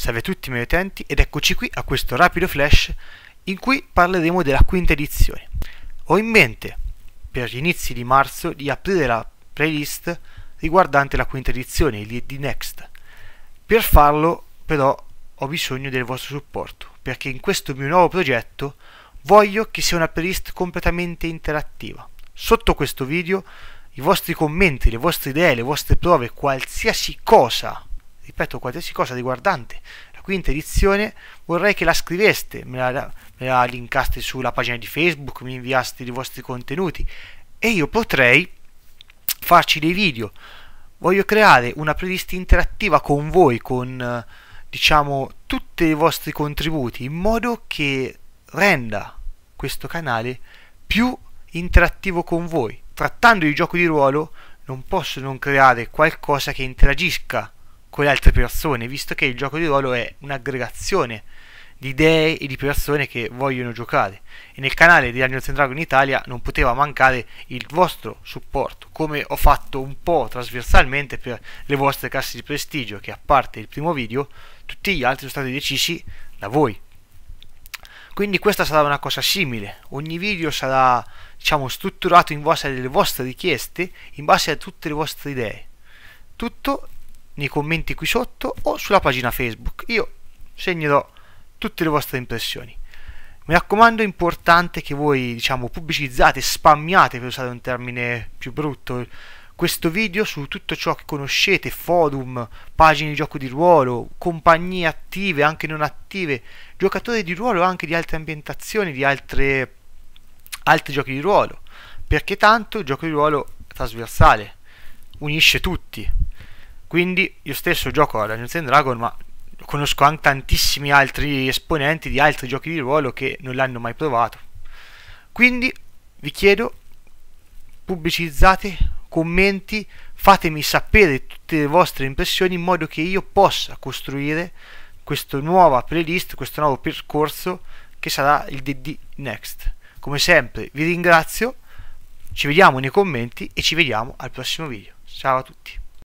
Salve a tutti i miei utenti ed eccoci qui a questo rapido flash in cui parleremo della quinta edizione. Ho in mente per gli inizi di marzo di aprire la playlist riguardante la quinta edizione di Next. Per farlo però ho bisogno del vostro supporto perché in questo mio nuovo progetto voglio che sia una playlist completamente interattiva. Sotto questo video i vostri commenti, le vostre idee, le vostre prove, qualsiasi cosa rispetto a qualsiasi cosa riguardante la quinta edizione, vorrei che la scriveste, me la, me la linkaste sulla pagina di Facebook, mi inviaste i vostri contenuti e io potrei farci dei video. Voglio creare una playlist interattiva con voi, con diciamo tutti i vostri contributi, in modo che renda questo canale più interattivo con voi. Trattando di gioco di ruolo, non posso non creare qualcosa che interagisca con le altre persone, visto che il gioco di ruolo è un'aggregazione di idee e di persone che vogliono giocare. E nel canale di Dungeons Dragon Italia non poteva mancare il vostro supporto, come ho fatto un po' trasversalmente per le vostre casse di prestigio, che a parte il primo video, tutti gli altri sono stati decisi da voi. Quindi questa sarà una cosa simile, ogni video sarà diciamo, strutturato in base alle vostre richieste, in base a tutte le vostre idee. Tutto nei commenti qui sotto o sulla pagina Facebook. Io segnerò tutte le vostre impressioni. Mi raccomando, è importante che voi, diciamo, pubblicizzate, spammiate, per usare un termine più brutto, questo video su tutto ciò che conoscete, forum, pagine di gioco di ruolo, compagnie attive, anche non attive, giocatori di ruolo anche di altre ambientazioni, di altre, altri giochi di ruolo, perché tanto il gioco di ruolo è trasversale, unisce tutti, quindi io stesso gioco a Dungeons and Dragons, ma conosco anche tantissimi altri esponenti di altri giochi di ruolo che non l'hanno mai provato. Quindi vi chiedo, pubblicizzate, commenti, fatemi sapere tutte le vostre impressioni in modo che io possa costruire questa nuova playlist, questo nuovo percorso che sarà il DD Next. Come sempre vi ringrazio, ci vediamo nei commenti e ci vediamo al prossimo video. Ciao a tutti!